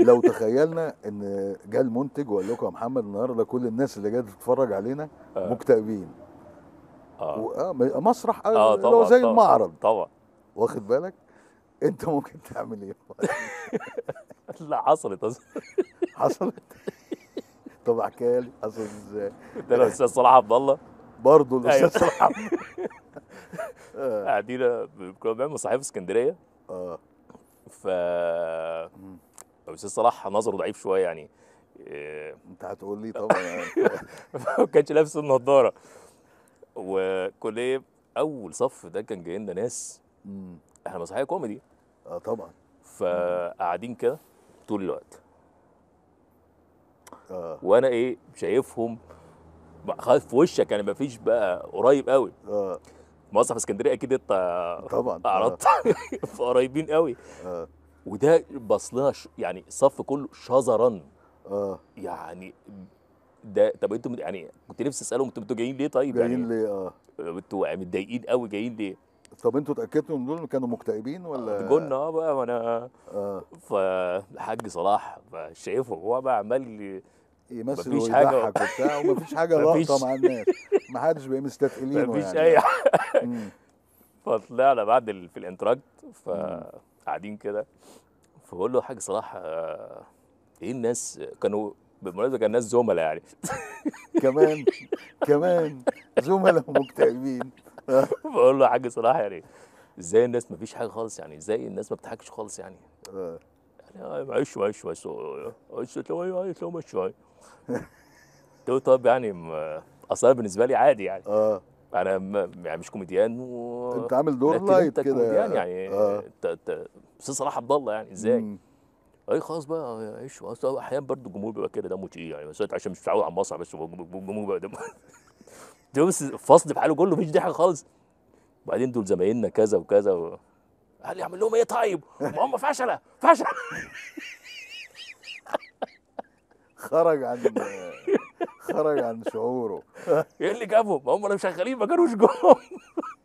لو تخيلنا ان جه المنتج وقال لكم يا محمد النهارده كل الناس اللي جايه تتفرج علينا آه. مكتئبين اه, آه، مسرح آه،, آه اللي هو زي طبعًا المعرض طبعا واخد بالك انت ممكن تعمل ايه؟ لا حصلت حصلت طب احكيها لي حصلت ازاي؟ ده الاستاذ صلاح عبد الله برضه الاستاذ أيوه. صلاح عبد الله قاعدين آه، كنا بنعمل في اسكندريه اه ف استاذ صلاح نظره ضعيف شويه يعني آه، انت هتقول لي طبعا يعني. ما كانش لابس النضاره وكليه اول صف ده كان جاي لنا ناس احنا مسرحيه كوميدي اه طبعا فقاعدين كده طول الوقت آه. وانا ايه شايفهم خايف في وشك يعني مفيش بقى قريب قوي اه مسرح اسكندريه اكيد انت طبعا آه. اعرضت آه. فقريبين قوي آه. وده بص لنا يعني الصف كله شذرا اه يعني ده طب انتم يعني كنت نفسي اسالهم انتوا جايين ليه طيب جايين يعني ليه اه انتوا متضايقين قوي جايين ليه طب انتوا اتاكدتوا ان دول كانوا مكتئبين ولا آه، جونا اه بقى وانا اه فالحاج صلاح شايفه هو بقى عمال يمثل مفيش حاجه وبتاع ومفيش حاجه لقطه مع الناس ما حدش بقى مستثقلين مفيش يعني. اي حاجه فطلعنا بعد في الانتراكت ف قاعدين كده فبقول له حاج صلاح آه، ايه الناس كانوا بالمناسبه كان ناس زملاء يعني كمان كمان زملاء ومكتئبين بقول له يا حاج صلاح يعني ازاي الناس ما فيش حاجه خالص يعني ازاي الناس ما بتضحكش خالص يعني آه. يعني آه، معلش معلش معلش قلت له ايوه قلت له مشي قلت له طب يعني اصلا بالنسبه لي عادي يعني اه انا يعني مش كوميديان و... انت عامل دور لايت كده يعني يعني آه. استاذ صلاح عبد الله يعني ازاي؟ مم. اي خلاص بقى ايش احيانا برضه الجمهور بيبقى كده دمه تقيل يعني بس عشان مش متعود على المسرح بس الجمهور بيبقى دمه ده بس فصل بحاله كله مفيش ضحك خالص وبعدين دول زمايلنا كذا وكذا و... قال لي اعمل لهم ايه طيب؟ ما هم فشله فشله خرج عن خرج عن شعوره ايه اللي ما هم اللي مشغلين ما كانوش جم